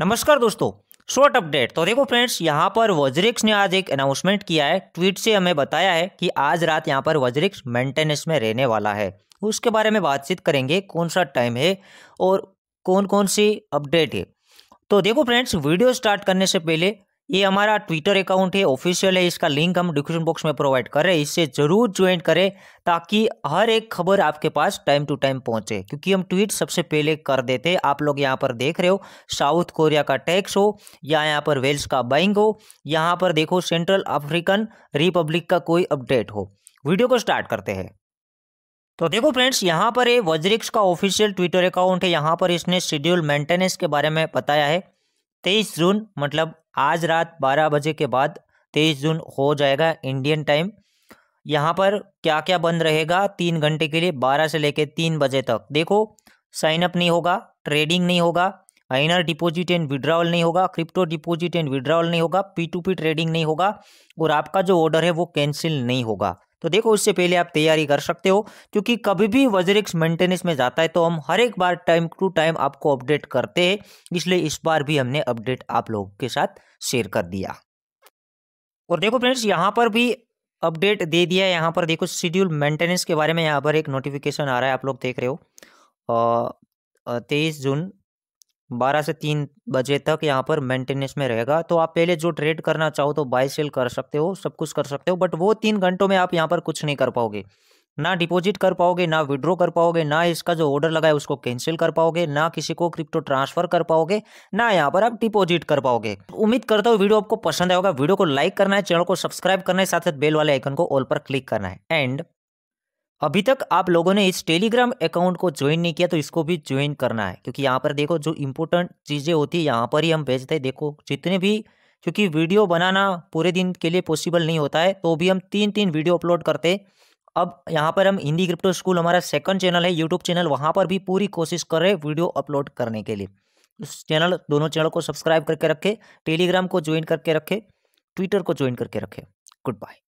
नमस्कार दोस्तों short update तो देखो फ्रेंड्स यहाँ पर वज्रिक्स ने आज एक अनाउंसमेंट किया है ट्वीट से हमें बताया है कि आज रात यहाँ पर वज्रिक्स मेंटेनेंस में रहने वाला है उसके बारे में बातचीत करेंगे कौन सा टाइम है और कौन कौन सी अपडेट है तो देखो फ्रेंड्स वीडियो स्टार्ट करने से पहले ये हमारा ट्विटर अकाउंट है ऑफिशियल है इसका लिंक हम डिस्क्रिप्शन बॉक्स में प्रोवाइड कर रहे हैं इससे ज़रूर ज्वाइन करें ताकि हर एक खबर आपके पास टाइम टू टाइम पहुंचे क्योंकि हम ट्वीट सबसे पहले कर देते हैं आप लोग यहाँ पर देख रहे हो साउथ कोरिया का टैक्स हो या यहाँ पर वेल्स का बाइंग हो यहाँ पर देखो सेंट्रल अफ्रीकन रिपब्लिक का कोई अपडेट हो वीडियो को स्टार्ट करते हैं तो देखो फ्रेंड्स यहाँ पर ये का ऑफिशियल ट्विटर अकाउंट है यहाँ पर इसने शेड्यूल मेंटेनेंस के बारे में बताया है तेईस जून मतलब आज रात बारह बजे के बाद तेईस जून हो जाएगा इंडियन टाइम यहाँ पर क्या क्या बंद रहेगा तीन घंटे के लिए बारह से लेकर तीन बजे तक देखो साइनअप नहीं होगा ट्रेडिंग नहीं होगा आइनर डिपॉजिट एंड विड्रॉल नहीं होगा क्रिप्टो डिपॉजिट एंड विड्रॉल नहीं होगा पी टू पी ट्रेडिंग नहीं होगा और आपका जो ऑर्डर है वो कैंसिल नहीं होगा तो देखो उससे पहले आप तैयारी कर सकते हो क्योंकि कभी भी वजरिक्स मेंटेनेंस में जाता है तो हम हर एक बार टाइम टू टाइम आपको अपडेट करते हैं इसलिए इस बार भी हमने अपडेट आप लोगों के साथ शेयर कर दिया और देखो फ्रेंड्स यहाँ पर भी अपडेट दे दिया है यहाँ पर देखो शेड्यूल मेंटेनेंस के बारे में यहाँ पर एक नोटिफिकेशन आ रहा है आप लोग देख रहे हो तेईस जून बारह से तीन बजे तक यहाँ पर मेंटेनेंस में रहेगा तो आप पहले जो ट्रेड करना चाहो तो बाय सेल कर सकते हो सब कुछ कर सकते हो बट वो तीन घंटों में आप यहाँ पर कुछ नहीं कर पाओगे ना डिपॉजिट कर पाओगे ना विड्रॉ कर पाओगे ना इसका जो ऑर्डर लगा है उसको कैंसिल कर पाओगे ना किसी को क्रिप्टो ट्रांसफर कर पाओगे ना यहाँ पर आप डिपॉजिट कर पाओगे उम्मीद करता हूँ वीडियो आपको पसंद आएगा वीडियो को लाइक करना है चैनल को सब्सक्राइब करना है साथ साथ बेल वाले आइकन को ऑल पर क्लिक करना है एंड अभी तक आप लोगों ने इस टेलीग्राम अकाउंट को ज्वाइन नहीं किया तो इसको भी ज्वाइन करना है क्योंकि यहाँ पर देखो जो इम्पोर्टेंट चीज़ें होती है यहाँ पर ही हम भेजते हैं देखो जितने भी क्योंकि वीडियो बनाना पूरे दिन के लिए पॉसिबल नहीं होता है तो भी हम तीन तीन वीडियो अपलोड करते अब यहाँ पर हम हिंदी क्रिप्टो स्कूल हमारा सेकंड चैनल है यूट्यूब चैनल वहाँ पर भी पूरी कोशिश कर रहे वीडियो अपलोड करने के लिए उस चैनल दोनों चैनल को सब्सक्राइब करके रखें टेलीग्राम को ज्वाइन करके रखें ट्विटर को ज्वाइन करके रखें गुड बाय